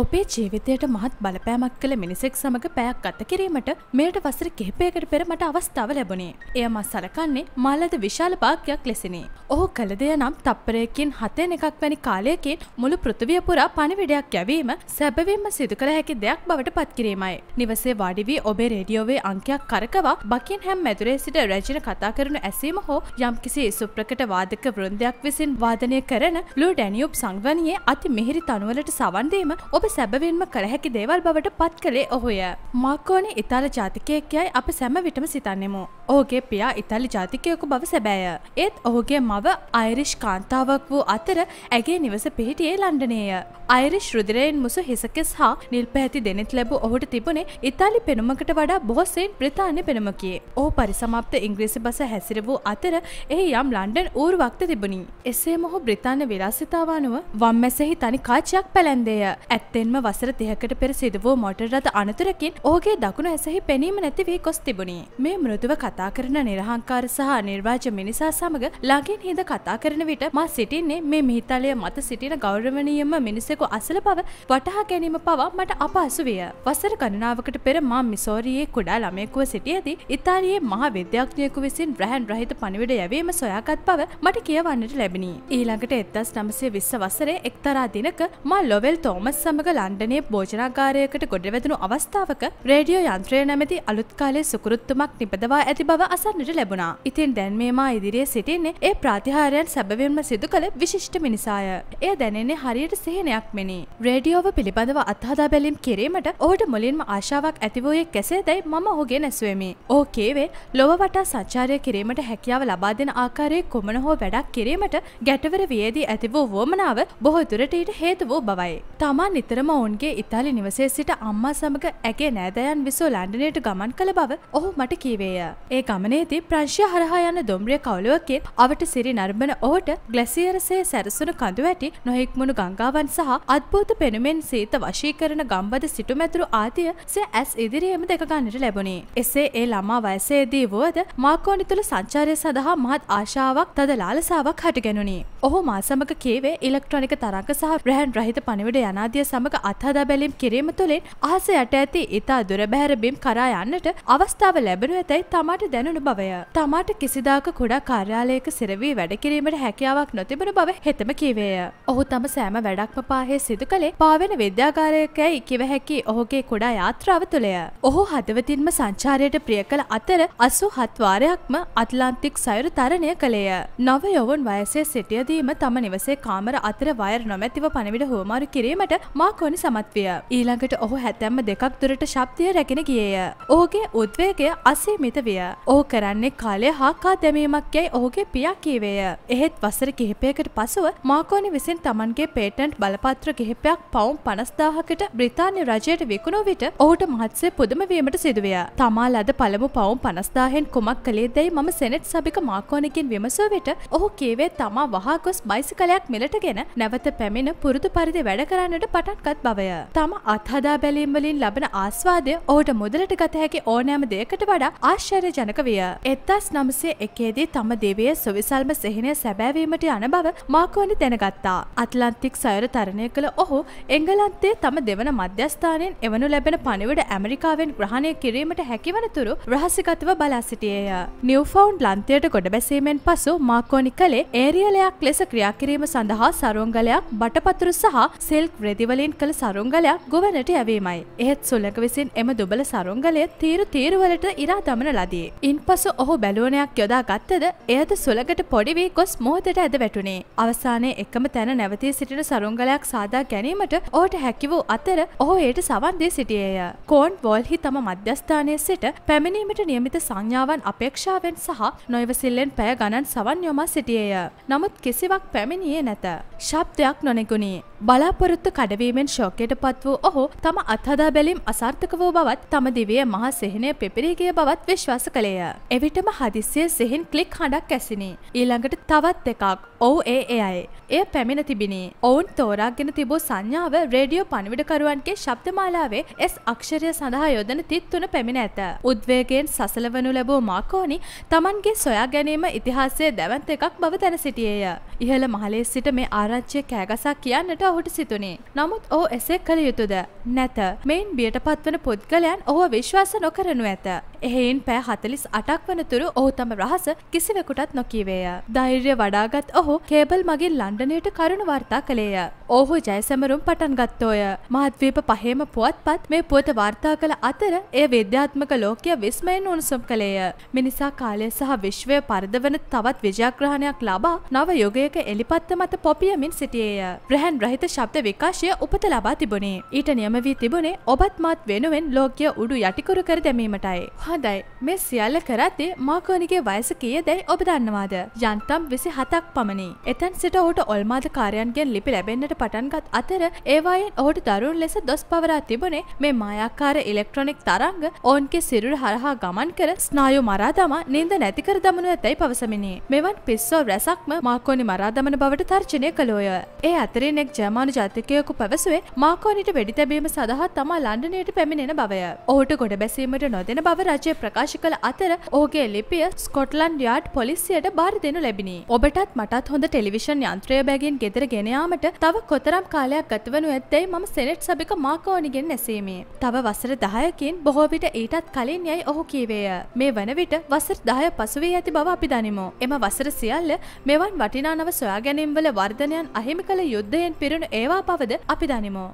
ඔබේ ජීවිතයට මහත් බලපෑමක් කළ මිනිසෙක් සමඟ පැයක් ගත කිරීමට මෙයට වසර කිහිපයකට පෙර මට අවස්ථාව ලැබුණේ. එය මස් සලකන්නේ මල්ලද විශාල භාග්යක් ලෙසිනි. ඔහු කළ දෙය නම් තප්පරයකින් හතෙන් එකක් වැනි කාලයකින් මුළු පෘථිවිය පුරා පණිවිඩයක් යැවීම සැබවින්ම සිදු කළ හැකි දෙයක් බවට පත්කිරීමයි. නිවසේ වාඩි වී ඔබේ රේඩියෝවේ අංකයක් කරකවා බකින් හැම් මැදුරේ සිට රැජින කතා කරනු ඇසීම හෝ යම්කිසි සුප්‍රකට වාදක වෘන්දයක් විසින් වාදනය කරන ලු ඩැනියුප් සංවනයේ අති මිහිරි තනුවලට සවන්දීම ඔබ අප සැබවින්ම කළහැකි දේවල් බවට පත් කළේ ඔහුය. මක්කෝනි ඉතාල ජාතිකයෙක්යයි අප සැම විටම සිතන්නෙමු. ඕගේ පියා ඉතාලි ජාතිකයකු බව සැබෑය. ඒත් ඔහුගේ මව අයිරිෂ් කාන්තාවක් වූ අතර ඇගේ නිවස පිහිටියේ ලන්ඩනේය. අයිරිෂ් රුදිරයෙන් මුසු හිසකෙස් හා නිල් පැහැති දෙනෙත් ලැබූ ඔහුට තිබුණේ ඉතාලි පෙනුමකට වඩා බොහොසෙන් ප්‍රතාානය පෙනුමකි. ඕ පරිසමප්ත ඉංග්‍රීසි බස හැසිර වූ අතර එහි යම් ලන්ඩන් ඌර්වක්ත තිබුණි. එසේ මොහු බ්‍රතාාන විලාසිතාවානුව වම්මැසෙහි තනි කාචයක් පැළැන්දේය. ඇත් දෙන්ම වසර දෙහකට පෙර සිදුවූ මොටර් රථ අනතුරකින් ඕගේ දකුණු ඇසෙහි පෙනීම නැති වී ගොස් තිබුණි. මේ මෘදුව කතා කරන නිර්හංකාර සහ නිර්වාජ මිනිසා සමග ළඟින් හිඳ කතා කරන විට මා සිටින්නේ මේ මිහිතලය මත සිටින ගෞරවනීයම මිනිසෙකු අසල බව වටහා ගැනීම පවා මට අපහසු විය. වසර ගණනාවකට පෙර මා මිසෝරියේ කුඩා ළමයෙකුව සිටියදී ඉතාලියේ මහා විද්‍යාඥයෙකු විසින් රැහන් රහිත පණිවිඩ යැවීම සොයාගත් බව මට කියවන්නට ලැබිණි. ඊළඟට එත්තස් නමසේ විස්ස වසරේ එක්තරා දිනක මා ලොවෙල් තෝමස් සමග සමඟ ලන්ඩනේ භෝජනාකාරයකට ගොඩවැතුණු අවස්ථාවක රේඩියෝ යන්ත්‍රය නැමති අලුත්කාලේ සුකෘත්තුමක් නිපදවා ඇති බව අසන්නට ලැබුණා. ඉතින් දැන් මේමා ඉදිරියේ සිටින්නේ ඒ ප්‍රාතිහාරයන් සැබවින්ම සිදු කළ විශිෂ්ට මිනිසාය. එය දැනෙන්නේ හරියට සිහිනයක් මෙනි. රේඩියෝව පිළිබඳව අත්හදා බැලීම් කිරීමට ඔහුට මුලින්ම ආශාවක් ඇති වූයේ කෙසේදයි මම ඔහුගේ නැසුවෙමි. ඔහු කේවේ ලොව වටා සංචාරය කිරීමට හැකියාව ලබා දෙන ආකාරයේ කොමන හෝ වැඩක් කිරීමට ගැටවර වියේදී ඇති වූ වුවමනාව බොහෝ දුරට ඊට හේතු වූ බවයි. තමා නිතර නිතරම ඔවුන්ගේ ඉතාලි නිවසේ සිට අම්මා සමග ඇගේ නෑදයන් විසෝ ලන්ඩනයට ගමන් කළ බව ඔහු මට කීවේය. ඒ ගමනේදී ප්‍රංශය හරහා යන දොම්රිය කවුලුවකින් අවට සිරි නර්බන ඔහුට ගලැසියරසේ සැරසුණු කඳු ඇටි නොහික්මුණු ගංගාවන් සහ අත්භූත පෙනුමෙන් සීත වශී කරන ගම්බද සිටුමැතුරු ආදිය සේ ඇස් ඉදිරියේම දෙකගන්නට ලැබුණේ. එසේ ඒ ළමා වයසේදී වුවද මාකෝනි තුළ සංචාරය සඳහා මහත් ආශාවක් තද ලාලසාවක් හටගැනුණි. ඔහු මා සමග කීවේ ඉලෙක්ට්‍රොනික තරංග සහ රැහන් රහිත පණිවිඩ යනාදිය සම යමක අත්හදා බැලීම් කිරීම තුළින් අහස යට ඇති ඉතා දුර බැහැරබීම් කරා යන්නට අවස්ථාව ලැබෙනු ඇතැයි තමාට දැනුණු බවය. තමාට කිසිදාක කුඩා කාර්යාලයක සිරවී වැඩකිරීමට හැකියාවක් නොතිබෙන බව හෙතම කිවේය. ඔහු තම සෑම වැඩක්ම පාහේ සිදු කළේ පාවෙන විද්‍යාගාරයකැයි කිවහැකි ඔහුගේ කුඩා යාත්‍රාව තුළය. ඔහු හදවතින්ම සංචාරයට ප්‍රිය කළ අතර අසු හත්වාරයක්ම අත්ලාන්තික් සයුර තරණය කළේය. නව යොවන් වයසේ සිටියදීම තම නිවසේ කාමර අතර වයර් නොමැතිව පණවිඩ හෝමාරු කිරීමට ම මාකොනි සමත්විය. ඊළඟට ඔහු හැතැම්ම දෙකක් දුරට ශබ්දය රැගෙන ගියය. ඔහුගේ උත්වේගය අසීමිත විය. ඔහු කරන්නේ කාලය හාකා දැමීමක් යැයි ඔහුගේ පියා කීවේය. එහෙත් වසර කිහිපයකට පසුව මාකෝනි විසින් තමන්ගේ පේටන්ට් බලපත්‍ර කිහිපයක් පවුම් පනස්දාහකට බ්‍රිතාන්‍ය රජයට විකුණු විට ඔහුට මහත්සේ පුදුම වීමට සිදුවය. තමා ලද පළමු පවුම් පනස්දාහෙන් කුමක් කළේ දැයි මම සෙනෙට් සභික මාකෝනකින් විමසුව විට ඔහු කීවේ තමා වහා ගොස් බයිසිකලයක් මිලට ගෙන නැවත පැමිණ පුරුදු පරිදි වැඩ කරන්නට පටන් ගණන්ගත් බවය. තම අත්හදා බැලීම්වලින් ලබන ආස්වාදය ඔහුට මුදලට ගත හැකි ඕනෑම දෙයකට වඩා ආශ්චර්ය ජනක විය. එත්තස් නමසේ එකේදී තම දෙවිය සොවිසල්ම සෙහිනය සැබෑවීමට යන බව මාකෝනි දැනගත්තා. අත්ලන්තික් සයර තරණය කළ ඔහු එංගලන්තේ තම දෙවන මධ්‍යස්ථානයෙන් එවනු ලැබෙන පනිවඩ ඇමරිකාවෙන් ග්‍රහණය කිරීමට හැකිවනතුරු රහසිගතව බලා සිටියේය. නිවෆවන්් ලන්තයට ගොඩ බැසීමෙන් පසු මාකෝනි කළේ ඒරියලයක් ලෙස ක්‍රියාකිරීම සඳහා සරුවංගලයක් බටපතුරු සහ සෙල්ක් රෙදිවලින් සාමරයෙන් කළ සරුංගලයක් ගොවනට ඇවීමයි. එහෙත් සුල්ලක විසින් එම දුබල සරුංගලය තීරු තීරුවලට ඉරා දමන ලදී. ඉන් පසු ඔහු බැලුවනයක් යොදා ගත්තද එයද සුලකට පොඩිවී ගොස් මෝතට ඇද වැටුණේ. අවසානයේ එකම තැන නැවතී සිටින සරුංගලයක් සාදා ගැනීමට ඔහුට හැකි වූ අතර ඔහු එයට සවන්දී සිටියේය. කෝන් වෝල්හි තම මධ්‍යස්ථානය සිට පැමිණීමට නියමිත සංඥාවන් අපේක්ෂාවෙන් සහ නොයවසිල්ලෙන් පැය ගණන් සවන් යොමා සිටියේය. නමුත් කිසිවක් පැමිණියේ නැත. ශබ්දයක් නොනෙකුණී. බලාපොරොත්තු කඩවීම දැරීමෙන් ශෝකයට පත් වූ ඔහු තම අත්හදා බැලීම් අසාර්ථක වූ බවත් තම දිවිය මහා සෙහෙනය පෙපරීගිය බවත් විශ්වාස කළේය. එවිටම හදිස්සිය සෙහින් ක්ලික් හඬක් ඇසිනි. ඊළඟට තවත් දෙකක් ඔවු ඒ එයයි. එය පැමිණ තිබිනි. ඔවුන් තෝරාගෙන තිබූ සංඥාව රේඩියෝ පණිවිඩකරුවන්ගේ ශබ්දමාලාවේ S අක්ෂරය සඳහා යොදන තිත් තුන පැමිණ ඇත. උද්වේගයෙන් සසලවනු ලැබූ මාකෝනි තමන්ගේ සොයා ගැනීම ඉතිහාසයේ දැවන්ත එකක් බව දැන සිටියේය. ඉහළ මහලේ සිට මේ ආරච්චිය කෑගසක් කියන්නට ඔහුට සිතුනි. නමුත් නමුත් ඔහු එසේ කළ යුතුද නැත මෙයින් බියට පත්වන පුද්ගලයන් ඔහු විශ්වාස නොකරනු ඇත. එහෙයින් පෑ හතලිස් අටක් වනතුරු ඔහු තම රහස කිසිවෙකුටත් නොකිවේය. ධෛර්ය වඩාගත් ඔහු කේබල් මගේ ලන්ඩනයට කරුණු වාර්තා කළේය. ඕහු ජයසැමරුම් පටන් ගත්තෝය. මහත්වීප පහේම පුවත්පත් මේ පුවත වාර්තා කළ අතර එය විද්‍යාත්මක ලෝකය විස්මයෙන් උණුසුම් කළේය. මිනිසා කාලය සහ විශ්වය පරදවන තවත් විජයග්‍රහණයක් ලබා නව යුගයක එලිපත්ත මත පොපියමින් සිටියේය. ප්‍රහන් රහිත ශබ්ද විකාශය උපත ලබා තිබුණේ. ඊට නියම වී තිබුණේ ඔබත් මාත් වෙනුවෙන් ලෝකය උඩු යටිකුරු කර දැමීමටයි. හොඳයි. මේ සියල්ල කරත්තේ මාකෝනිගේ වයස කීය දැයි ඔබ දන්නවාද? යන්තම් 27ක් පමණි. එතන් සිට ඔහුට ඔල්මාද කාර්යයන්ගෙන් ලිපි ලැබෙන්නට යොදාගන්නට පටන්ගත් අතර ඒවායෙන් ඔහුට දරුණු ලෙස දොස් පවරා තිබුණේ මේ මායාකාර ඉලෙක්ට්‍රොනික් තරංග ඔවුන්ගේ සිරුර හරහා ගමන් කර ස්නායු මරා දමා නින්ද නැතිකර දමනු ඇතැයි පවසමිනි. මෙවන් පිස්සෝ රැසක්ම මාකෝනි මරා දමන බවට තර්ජනය කළෝය. ඒ අතරින් එක් ජර්මානු ජාතිකයෙකු පැවසුවේ මාකෝනිට වෙඩි තැබීම සඳහා තමා ලන්ඩනයට පැමිණෙන බවය. ඔහුට ගොඩ බැසීමට නොදෙන බව රජය ප්‍රකාශ කළ අතර ඕගේ ලිපිය ස්කොට්ලන්ඩ් යාඩ් පොලිසියට බාර දෙනු ලැබිනි. ඔබටත් මටත් හොඳ ටෙලිවිෂන් යන්ත්‍රය බැගින් ගෙදර ගෙනයාමට තව කොතරම් කාලයක් ගතවනු ඇත්තැයි මම සෙනෙට් සභික මාකෝනිගෙන් නැසීමේ. තව වසර දහයකින් බොහෝවිට ඊටත් කලින් යයි ඔහු කීවේය. මේ වනවිට වසර දහය පසුවී ඇති බව අපි දනිමෝ. එම වසර සියල්ල මෙවන් වටිනානව සොයාගැනීම්වල වර්ධනයන් අහිමි කළ යුද්ධයෙන් පිරුණු ඒවා පවද අපි දනිමෝ.